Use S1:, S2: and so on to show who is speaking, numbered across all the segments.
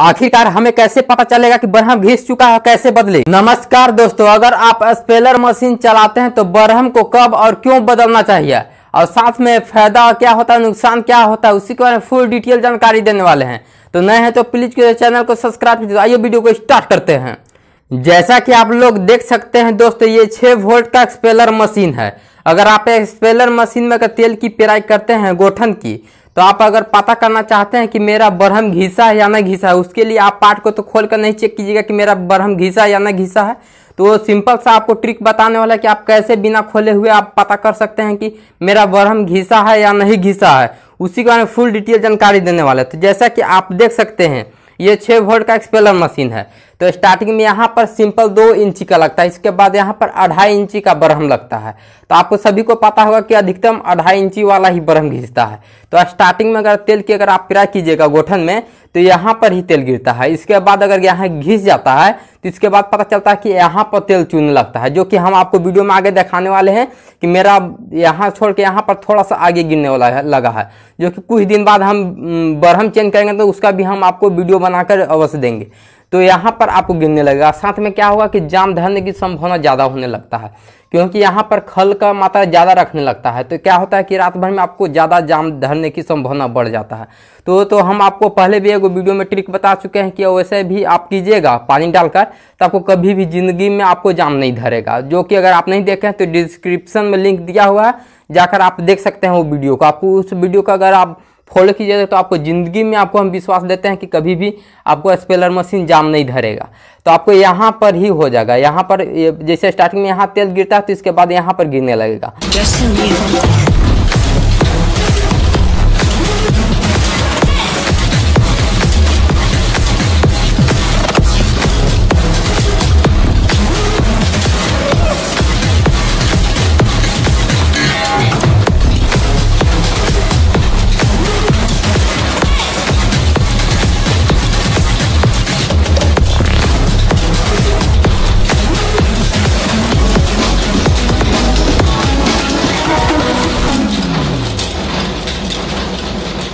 S1: आखिरकार हमें कैसे पता चलेगा कि बरहम घिस चुका है कैसे बदले नमस्कार दोस्तों अगर आप स्पेलर मशीन चलाते हैं तो बरहम को कब और क्यों बदलना चाहिए और साथ में फायदा क्या होता है नुकसान क्या होता है उसी के बारे में फुल डिटेल जानकारी देने वाले हैं तो नए हैं तो प्लीज चैनल को सब्सक्राइब कीजिए तो आइए वीडियो को स्टार्ट करते हैं जैसा कि आप लोग देख सकते हैं दोस्तों ये छह वोल्ट का स्पेलर मशीन है अगर आप स्पेलर मशीन में अगर तेल की पेराई करते हैं गोठन की तो आप अगर पता करना चाहते हैं कि मेरा बरहम घिसा है या ना घिसा है उसके लिए आप पार्ट को तो खोल कर नहीं चेक कीजिएगा कि मेरा बरहम घिसा है या ना घिसा है तो सिंपल सा आपको ट्रिक बताने वाला है कि आप कैसे बिना खोले हुए आप पता कर सकते हैं कि मेरा बरहम घिसा है या नहीं घिसा है उसी के बारे में फुल डिटेल जानकारी देने वाला है तो जैसा कि आप देख सकते हैं ये छः वोल्ट का एक्सपेलर मशीन है तो स्टार्टिंग में यहाँ पर सिंपल दो इंची का लगता है इसके बाद यहाँ पर अढ़ाई इंची का बरहम लगता है तो आपको सभी को पता होगा कि अधिकतम अढ़ाई इंची वाला ही बरहम घिसता है तो स्टार्टिंग में अगर तेल की अगर आप पिरा कीजिएगा गोठन में तो यहाँ पर ही तेल गिरता है इसके बाद अगर यहाँ घिस जाता है तो इसके बाद पता चलता है कि यहाँ पर तेल चुनने लगता है जो कि हम आपको वीडियो में आगे दिखाने वाले हैं कि मेरा यहाँ छोड़ के यहाँ पर थोड़ा सा आगे गिरने वाला है लगा है जो कि कुछ दिन बाद हम बरहम चेंज करेंगे तो उसका भी हम आपको वीडियो बनाकर अवश्य देंगे तो यहाँ पर आपको गिरने लगेगा साथ में क्या होगा कि जाम धरने की संभावना ज़्यादा होने लगता है क्योंकि यहाँ पर खल का मात्रा ज़्यादा रखने लगता है तो क्या होता है कि रात भर में आपको ज़्यादा जाम धरने की संभावना बढ़ जाता है तो तो हम आपको पहले भी एक वीडियो में ट्रिक बता चुके हैं कि वैसे भी आप कीजिएगा पानी डालकर तो आपको कभी भी ज़िंदगी में आपको जाम नहीं धरेगा जो कि अगर आप नहीं देखें तो डिस्क्रिप्सन में लिंक दिया हुआ है जाकर आप देख सकते हैं वो वीडियो को आपको उस वीडियो का अगर आप फोल्ड कीजिएगा तो आपको ज़िंदगी में आपको हम विश्वास देते हैं कि कभी भी आपको स्पेलर मशीन जाम नहीं धरेगा तो आपको यहाँ पर ही हो जाएगा यहाँ पर जैसे स्टार्टिंग में यहाँ तेल गिरता है तो इसके बाद यहाँ पर गिरने लगेगा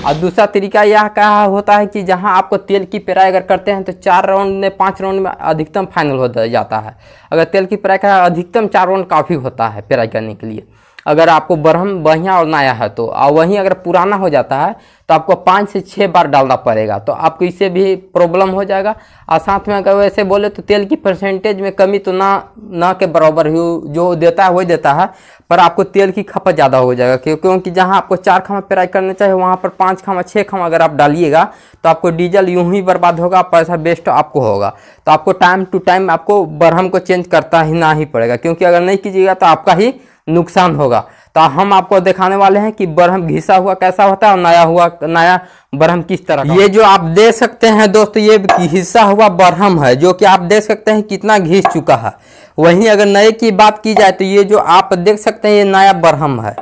S1: और दूसरा तरीका यह कहा होता है कि जहाँ आपको तेल की पेराई अगर करते हैं तो चार राउंड में पाँच राउंड में अधिकतम फाइनल हो जाता है अगर तेल की पेराई का अधिकतम चार राउंड काफ़ी होता है पेराई करने के लिए अगर आपको ब्रह्म बढ़िया और नया है तो और वहीं अगर पुराना हो जाता है तो आपको पाँच से छः बार डालना पड़ेगा तो आपको इससे भी प्रॉब्लम हो जाएगा और साथ में अगर वैसे बोले तो तेल की परसेंटेज में कमी तो ना ना के बराबर ही जो देता है वही देता है पर आपको तेल की खपत ज़्यादा हो जाएगा क्योंकि जहाँ आपको चार खामा पेराई करना चाहिए वहाँ पर पाँच खामा छः खामा अगर आप डालिएगा तो आपको डीजल यूँ ही बर्बाद होगा पैसा वेस्ट आपको होगा तो आपको टाइम टू टाइम आपको बरहम को चेंज करता ही ना ही पड़ेगा क्योंकि अगर नहीं कीजिएगा तो आपका ही नुकसान होगा तो हम आपको दिखाने वाले हैं कि बरहम घिसा हुआ कैसा होता है और नया हुआ नया बरहम किस तरह का ये जो आप देख सकते हैं दोस्तों ये घिसा हुआ बरहम है जो कि आप देख सकते हैं कितना घिस चुका है वहीं अगर नए की बात की जाए तो ये जो आप देख सकते हैं ये नया बरहम है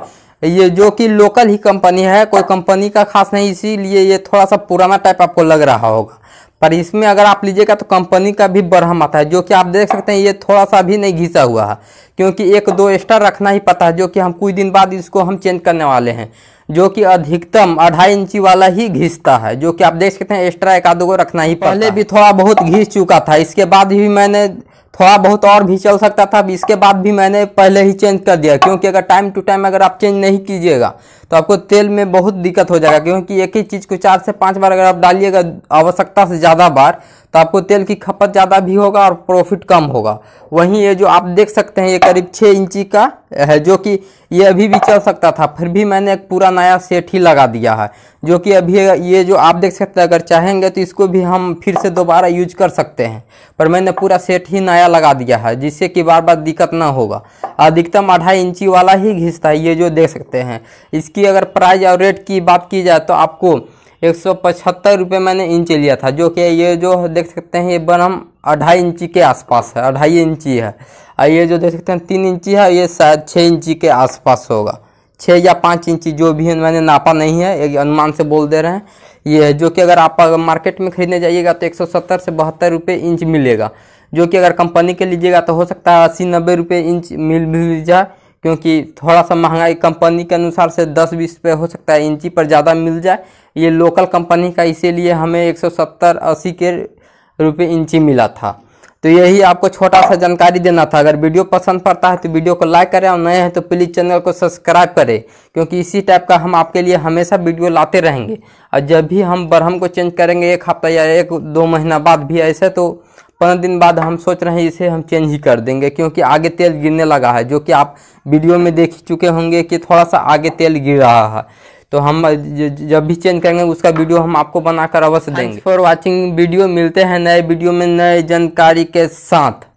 S1: ये जो कि लोकल ही कंपनी है कोई कंपनी का खास नहीं इसीलिए ये थोड़ा सा पुराना टाइप आपको लग रहा होगा पर इसमें अगर आप लीजिएगा तो कंपनी का भी बरहम आता है जो कि आप देख सकते हैं ये थोड़ा सा भी नहीं घिसा हुआ है क्योंकि एक दो एक्स्ट्रा रखना ही पता है जो कि हम कुछ दिन बाद इसको हम चेंज करने वाले हैं जो कि अधिकतम अढ़ाई इंची वाला ही घिसता है जो कि आप देख सकते हैं एक्स्ट्रा एक आधो को रखना ही पहले भी थोड़ा बहुत घिस चुका था इसके बाद भी मैंने थोड़ा बहुत और भी चल सकता था इसके बाद भी मैंने पहले ही चेंज कर दिया क्योंकि अगर टाइम टू टाइम अगर आप चेंज नहीं कीजिएगा तो आपको तेल में बहुत दिक्कत हो जाएगा क्योंकि एक ही चीज़ को चार से पाँच बार अगर आप डालिएगा आवश्यकता से ज़्यादा बार तो आपको तेल की खपत ज़्यादा भी होगा और प्रॉफिट कम होगा वहीं ये जो आप देख सकते हैं ये करीब छः इंची का है जो कि ये अभी भी चल सकता था फिर भी मैंने एक पूरा नया सेट ही लगा दिया है जो कि अभी ये जो आप देख सकते हैं अगर चाहेंगे तो इसको भी हम फिर से दोबारा यूज कर सकते हैं पर मैंने पूरा सेट ही नया लगा दिया है जिससे कि बार बार दिक्कत ना होगा अधिकतम अढ़ाई इंची वाला ही घिसता है ये जो देख सकते हैं इसकी अगर प्राइस और रेट की बात की जाए तो आपको एक सौ पचहत्तर रुपये मैंने इंच लिया था जो कि ये जो देख सकते हैं ये बनम अढ़ाई इंची के आसपास है अढ़ाई इंची है और ये जो देख सकते हैं तीन इंची है ये शायद छः इंची के आसपास होगा छः या पाँच इंची जो भी है मैंने नापा नहीं है एक अनुमान से बोल दे रहे हैं ये है जो कि अगर आप अगर मार्केट में खरीदने जाइएगा तो एक से बहत्तर रुपये इंच मिलेगा जो कि अगर कंपनी के लीजिएगा तो हो सकता है अस्सी नब्बे रुपये इंच मिल भी जाए क्योंकि थोड़ा सा महंगाई कंपनी के अनुसार से 10 बीस रुपये हो सकता है इंची पर ज़्यादा मिल जाए ये लोकल कंपनी का इसीलिए हमें 170 अस्सी के रुपये इंची मिला था तो यही आपको छोटा सा जानकारी देना था अगर वीडियो पसंद पड़ता है तो वीडियो को लाइक करें और नए हैं तो प्लीज़ चैनल को सब्सक्राइब करें क्योंकि इसी टाइप का हम आपके लिए हमेशा वीडियो लाते रहेंगे और जब भी हम बरहम को चेंज करेंगे एक हफ्ता या एक दो महीना बाद भी ऐसे तो पंद्रह दिन बाद हम सोच रहे हैं इसे हम चेंज ही कर देंगे क्योंकि आगे तेल गिरने लगा है जो कि आप वीडियो में देख चुके होंगे कि थोड़ा सा आगे तेल गिर रहा है तो हम जब भी चेंज करेंगे उसका वीडियो हम आपको बनाकर अवश्य देंगे फॉर वॉचिंग वीडियो मिलते हैं नए वीडियो में नए जानकारी के साथ